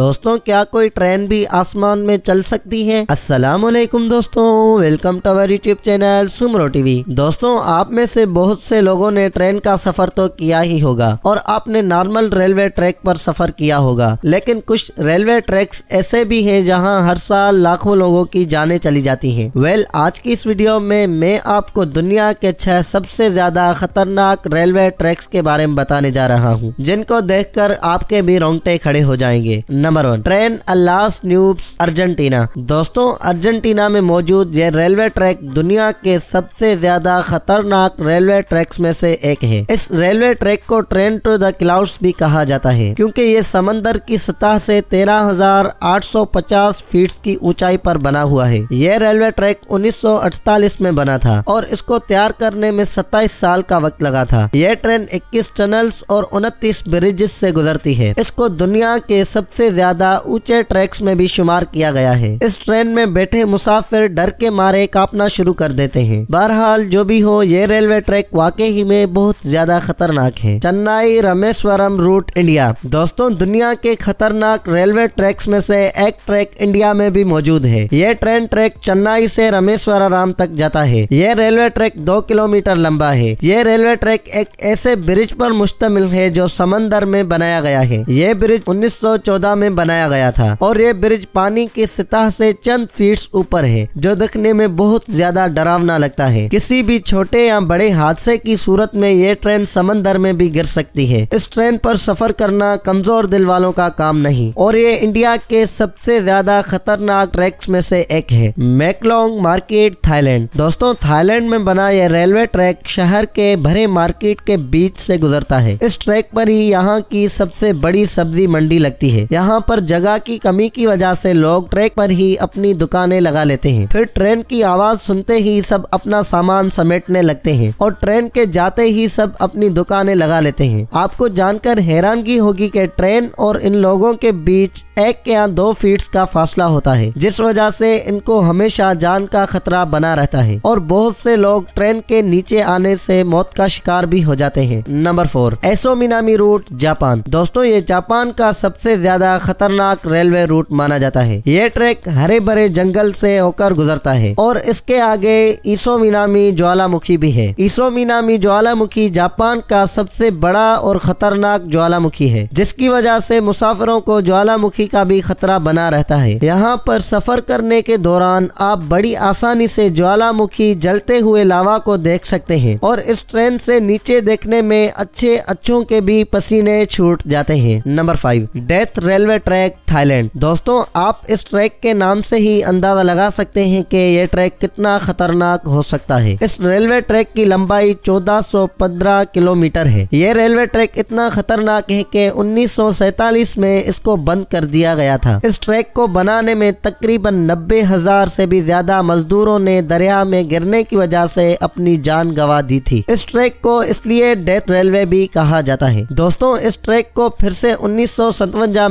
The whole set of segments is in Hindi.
दोस्तों क्या कोई ट्रेन भी आसमान में चल सकती है अस्सलाम वालेकुम दोस्तों welcome to our YouTube channel Soomro TV दोस्तों आप में से बहुत से लोगों ने ट्रेन का सफर तो किया ही होगा और आपने नॉर्मल रेलवे ट्रैक पर सफर किया होगा लेकिन कुछ रेलवे ट्रैक्स ऐसे भी है जहाँ हर साल लाखों लोगों की जाने चली जाती है वेल आज की इस वीडियो में मैं आपको दुनिया के छह सबसे ज्यादा खतरनाक रेलवे ट्रैक्स के बारे में बताने जा रहा हूँ जिनको देखकर आपके भी रोंगटे खड़े हो जाएंगे नंबर वन ट्रेन अल्लास न्यूब्स अर्जेंटीना दोस्तों अर्जेंटीना में मौजूद यह रेलवे ट्रैक दुनिया के सबसे ज्यादा खतरनाक रेलवे ट्रैक्स में से एक है इस रेलवे ट्रैक को ट्रेन टू द क्लाउड्स भी कहा जाता है क्योंकि ये समंदर की सतह से 13,850 फीट की ऊंचाई पर बना हुआ है यह रेलवे ट्रैक 1948 में बना था और इसको तैयार करने में 27 साल का वक्त लगा था यह ट्रेन 21 टनल्स और 29 ब्रिजेस से गुजरती है इसको दुनिया के सबसे ज़्यादा ऊंचे ट्रैक्स में भी शुमार किया गया है इस ट्रेन में बैठे मुसाफिर डर के मारे कांपना शुरू कर देते हैं बहरहाल जो भी हो ये रेलवे ट्रैक वाकई ही में बहुत ज्यादा खतरनाक है चेन्नई रामेश्वरम रूट इंडिया दोस्तों दुनिया के खतरनाक रेलवे ट्रैक्स में से एक ट्रैक इंडिया में भी मौजूद है यह ट्रेन ट्रैक चेन्नई से राम तक जाता है यह रेलवे ट्रैक दो किलोमीटर लंबा है यह रेलवे ट्रैक एक ऐसे ब्रिज पर मुश्तमिल है जो समंदर में बनाया गया है यह ब्रिज 1914 में में बनाया गया था और ये ब्रिज पानी की सतह से चंद फीट ऊपर है जो दिखने में बहुत ज्यादा डरावना लगता है किसी भी छोटे या बड़े हादसे की सूरत में ये ट्रेन समंदर में भी गिर सकती है इस ट्रेन पर सफर करना कमजोर दिल वालों का काम नहीं और ये इंडिया के सबसे ज्यादा खतरनाक ट्रैक्स में से एक है मैकलोंग मार्केट थाईलैंड दोस्तों थाईलैंड में बना यह रेलवे ट्रैक शहर के भरे मार्केट के बीच से गुजरता है इस ट्रैक पर ही यहाँ की सबसे बड़ी सब्जी मंडी लगती है यहाँ जहां पर जगह की कमी की वजह से लोग ट्रैक पर ही अपनी दुकानें लगा लेते हैं फिर ट्रेन की आवाज सुनते ही सब अपना सामान समेटने लगते हैं और ट्रेन के जाते ही सब अपनी दुकानें लगा लेते हैं आपको जानकर हैरानगी होगी कि ट्रेन और इन लोगों के बीच एक या दो फीट का फासला होता है जिस वजह से इनको हमेशा जान का खतरा बना रहता है और बहुत से लोग ट्रेन के नीचे आने से मौत का शिकार भी हो जाते हैं number four Aso Minami route Japan दोस्तों ये जापान का सबसे ज्यादा खतरनाक रेलवे रूट माना जाता है ये ट्रैक हरे भरे जंगल से होकर गुजरता है और इसके आगे ईसो मीनामी ज्वालामुखी भी है ईसो मीनामी ज्वालामुखी जापान का सबसे बड़ा और खतरनाक ज्वालामुखी है जिसकी वजह से मुसाफिरों को ज्वालामुखी का भी खतरा बना रहता है यहाँ पर सफर करने के दौरान आप बड़ी आसानी से ज्वालामुखी जलते हुए लावा को देख सकते हैं और इस ट्रेन से नीचे देखने में अच्छे अच्छों के भी पसीने छूट जाते हैं नंबर फाइव डेथ रेलवे व ट्रैक थाईलैंड दोस्तों आप इस ट्रैक के नाम से ही अंदाजा लगा सकते हैं कि यह ट्रैक कितना खतरनाक हो सकता है इस रेलवे ट्रैक की लंबाई 1415 किलोमीटर है यह रेलवे ट्रैक इतना खतरनाक है कि उन्नीस में इसको बंद कर दिया गया था इस ट्रैक को बनाने में तकरीबन नब्बे हजार से भी ज्यादा मजदूरों ने दरिया में गिरने की वजह से अपनी जान गंवा दी थी इस ट्रैक को इसलिए डेथ रेलवे भी कहा जाता है दोस्तों इस ट्रैक को फिर से उन्नीस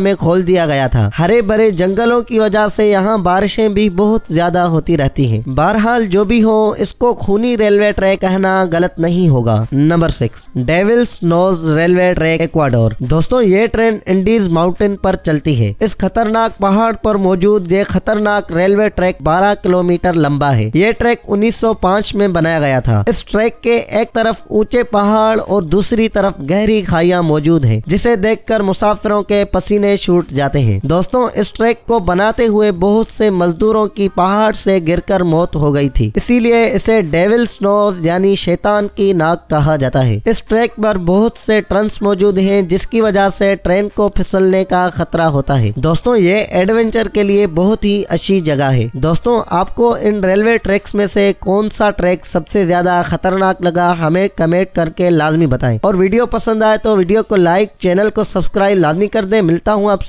में खोल दिया गया था हरे भरे जंगलों की वजह से यहाँ बारिशें भी बहुत ज्यादा होती रहती है बहरहाल जो भी हो इसको खूनी रेलवे ट्रैक कहना गलत नहीं होगा number six devil's nose railway track Ecuador दोस्तों ये ट्रेन इंडीज माउंटेन पर चलती है इस खतरनाक पहाड़ पर मौजूद ये खतरनाक रेलवे ट्रैक 12 किलोमीटर लंबा है ये ट्रैक 1905 में बनाया गया था इस ट्रैक के एक तरफ ऊंचे पहाड़ और दूसरी तरफ गहरी खाइया मौजूद है जिसे देखकर मुसाफिरों के पसीने छूट टूट जाते हैं दोस्तों इस ट्रैक को बनाते हुए बहुत से मजदूरों की पहाड़ से गिरकर मौत हो गई थी इसीलिए इसे डेविल स्नोज यानी शैतान की नाक कहा जाता है इस ट्रैक पर बहुत से ट्रंस मौजूद हैं जिसकी वजह से ट्रेन को फिसलने का खतरा होता है दोस्तों ये एडवेंचर के लिए बहुत ही अच्छी जगह है दोस्तों आपको इन रेलवे ट्रैक्स में से कौन सा ट्रैक सबसे ज्यादा खतरनाक लगा हमें कमेंट करके लाजमी बताएं और वीडियो पसंद आए तो वीडियो को लाइक चैनल को सब्सक्राइब लाजमी कर दें मिलता हूं आपसे